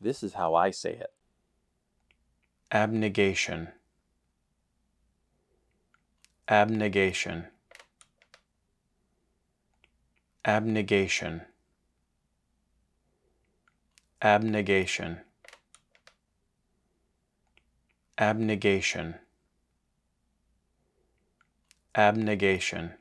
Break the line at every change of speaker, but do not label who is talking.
This
is how I say it
abnegation, abnegation, abnegation, abnegation, abnegation, abnegation.